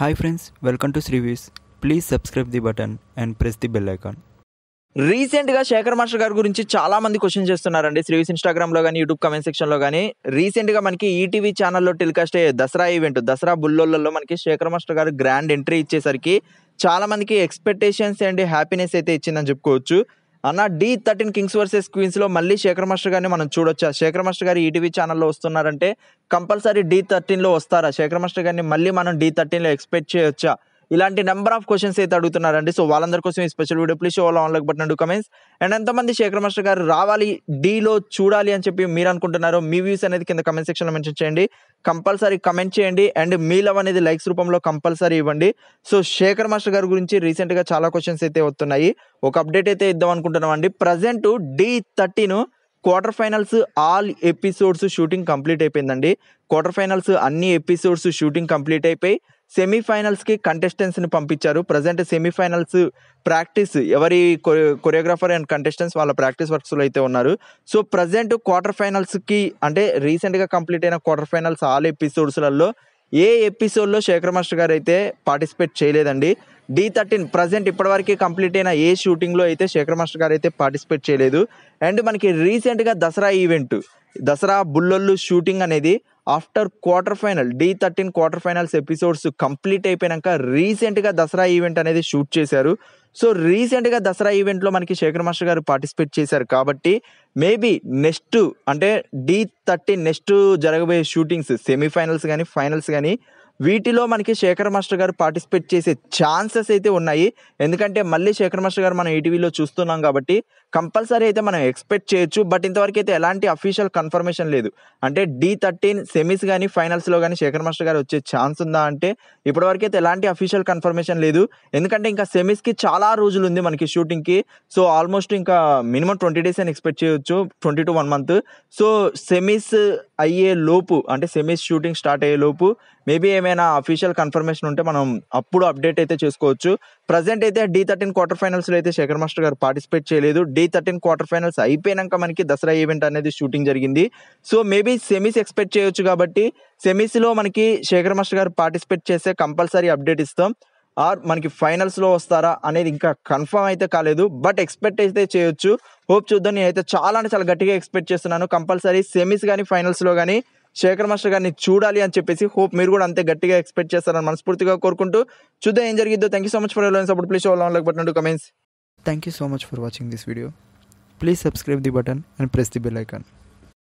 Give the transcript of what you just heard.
hi friends welcome to Sri Views please subscribe the button and press the bell icon రీసెంట్గా Shekhar master గారి గురించి చాలా మంది క్వశ్చన్ చేస్తున్నారండి శ్రీవిస్ ఇన్స్టాగ్రామ్లో కానీ యూట్యూబ్ కమెంట్ సెక్షన్లో కానీ రీసెంట్గా మనకి ఈటీవీ ఛానల్లో టెలికాస్ట్ అయ్యే దసరా ఈవెంట్ దసరా బుల్లోల్లో మనకి శేఖర్ మాస్టర్ గారు గ్రాండ్ ఎంట్రీ ఇచ్చేసరికి చాలా మందికి ఎక్స్పెక్టేషన్స్ అండ్ హ్యాపీనెస్ అయితే ఇచ్చిందని చెప్పుకోవచ్చు అన్న డి థర్టీన్ కింగ్స్ వర్సెస్ క్వీన్స్లో మళ్ళీ శేఖర్ మాస్టర్ గారిని మనం చూడొచ్చా శేఖర్ మాస్టర్ గారు ఈటీవీ e ఛానల్లో వస్తున్నారంటే కంపల్సరీ డి థర్టీన్లో వస్తారా శేఖర్ మాస్టర్ గారిని మళ్ళీ మనం డి థర్టీన్లో ఎక్స్పెక్ట్ చేయొచ్చా ఇలాంటి నెంబర్ ఆఫ్ క్వశ్చన్స్ అయితే అడుగుతున్నారండి సో వాళ్ళందరి కోసం ఈ స్పెషల్ వీడియో ప్లీజ్ వాళ్ళ ఆన్లైక్ బట్టన్ అండ్ కమెంట్స్ అండ్ ఎంతమంది శేఖర్ మాస్టర్ గారు రావాలి డీలో చూడాలి అని చెప్పి మీరు అనుకుంటున్నారో మీ వ్యూస్ అనేది కింద కమెంట్ సెక్షన్లో మెన్షన్ చేయండి కంపల్సరీ కమెంట్ చేయండి అండ్ మీ లవ్ అనేది లైక్స్ రూపంలో కంపల్సరీ ఇవ్వండి సో శేఖర్ మాస్టర్ గారి గురించి రీసెంట్గా చాలా క్వశ్చన్స్ అయితే వస్తున్నాయి ఒక అప్డేట్ అయితే ఇద్దాం అనుకుంటున్నాం అండి present Dhee thirteen quarter finals all episodes shooting complete అయిపోయిందండి క్వార్టర్ ఫైనల్స్ అన్ని ఎపిసోడ్స్ షూటింగ్ కంప్లీట్ అయిపోయి సెమీఫైనల్స్కి కంటెస్టెంట్స్ని పంపించారు ప్రజెంట్ సెమీఫైనల్స్ ప్రాక్టీస్ ఎవరి కొరియోగ్రాఫర్ అండ్ కంటెస్టెంట్స్ వాళ్ళ ప్రాక్టీస్ వర్క్స్లో అయితే ఉన్నారు సో ప్రజెంట్ క్వార్టర్ ఫైనల్స్కి అంటే రీసెంట్గా కంప్లీట్ అయిన క్వార్టర్ ఫైనల్స్ ఆల్ ఎపిసోడ్స్లలో ఏ ఎపిసోడ్లో శేఖర్ మాస్టర్ గారు అయితే పార్టిసిపేట్ చేయలేదండి డి థర్టీన్ ప్రజెంట్ ఇప్పటివరకు కంప్లీట్ అయిన ఏ షూటింగ్లో అయితే శేఖర్ మాస్టర్ గారు అయితే పార్టిసిపేట్ చేయలేదు అండ్ మనకి రీసెంట్గా దసరా ఈవెంట్ దసరా బుల్లొల్లు షూటింగ్ అనేది after quarter final Dhee thirteen quarter finals episodes complete అయిపోయాక రీసెంట్గా దసరా ఈవెంట్ అనేది షూట్ చేశారు సో రీసెంట్గా దసరా ఈవెంట్లో మనకి శేఖర్ మాస్టర్ గారు పార్టిసిపేట్ చేశారు కాబట్టి మేబీ నెక్స్ట్ అంటే డి థర్టీన్ నెక్స్ట్ జరగబోయే షూటింగ్స్ సెమీఫైనల్స్ కానీ ఫైనల్స్ కానీ వీటిలో మనకి శేఖర్ మాస్టర్ గారు పార్టిసిపేట్ చేసే ఛాన్సెస్ అయితే ఉన్నాయి ఎందుకంటే మళ్ళీ శేఖర్ మాస్టర్ గారు మనం ఈటీవీలో చూస్తున్నాం కాబట్టి కంపల్సరీ అయితే మనం ఎక్స్పెక్ట్ చేయొచ్చు బట్ ఇంతవరకు అయితే ఎలాంటి అఫీషియల్ కన్ఫర్మేషన్ లేదు అంటే డి థర్టీన్ సెమీస్ కానీ ఫైనల్స్లో కానీ శేఖర్ మాస్టర్ గారు వచ్చే ఛాన్స్ ఉందా అంటే ఇప్పటివరకు అయితే ఎలాంటి అఫీషియల్ కన్ఫర్మేషన్ లేదు ఎందుకంటే ఇంకా సెమీస్కి చాలా రోజులు ఉంది మనకి షూటింగ్కి సో ఆల్మోస్ట్ ఇంకా మినిమం ట్వంటీ డేస్ అని ఎక్స్పెక్ట్ చేయొచ్చు twenty to one month so semis అయ్యే లోపు అంటే సెమీస్ షూటింగ్ స్టార్ట్ అయ్యే లోపు మేబీ ఏమైనా అఫీషియల్ కన్ఫర్మేషన్ ఉంటే మనం అప్పుడు అప్డేట్ అయితే చేసుకోవచ్చు ప్రజెంట్ అయితే డి థర్టీన్ క్వార్టర్ ఫైనల్స్లో అయితే శేఖర్ మాస్టర్ గారు పార్టిసిపేట్ చేయలేదు డి థర్టీన్ క్వార్టర్ ఫైనల్స్ అయిపోయినాక మనకి దసరా ఈవెంట్ అనేది షూటింగ్ జరిగింది సో మేబీ సెమీస్ ఎక్స్పెక్ట్ చేయొచ్చు కాబట్టి సెమీస్లో మనకి శేఖర్ మాస్టర్ గారు పార్టిసిపేట్ చేస్తే కంపల్సరీ అప్డేట్ ఇస్తాం ఆర్ మనకి ఫైనల్స్లో వస్తారా అనేది ఇంకా కన్ఫర్మ్ అయితే కాలేదు బట్ ఎక్స్పెక్ట్ అయితే చేయొచ్చు హోప్ చూద్దాం అయితే చాలా అంటే చాలా గట్టిగా ఎక్స్పెక్ట్ చేస్తున్నాను కంపల్సరీ సెమీస్ కానీ ఫైనల్స్లో కానీ శేఖర్ మాస్టర్ గారిని చూడాలి అని చెప్పేసి హోప్ మీరు కూడా అంతే గట్టిగా ఎక్స్పెక్ట్ చేస్తారని మనస్ఫూర్తిగా కోరుకుంటూ చూద్దాం ఏం జరిగిద్దో thank you so much for ఎవరైనా సపోర్ట్ ప్లీజ్ ఓలా like button to comments thank you so much for watching this video please subscribe the button and press the bell icon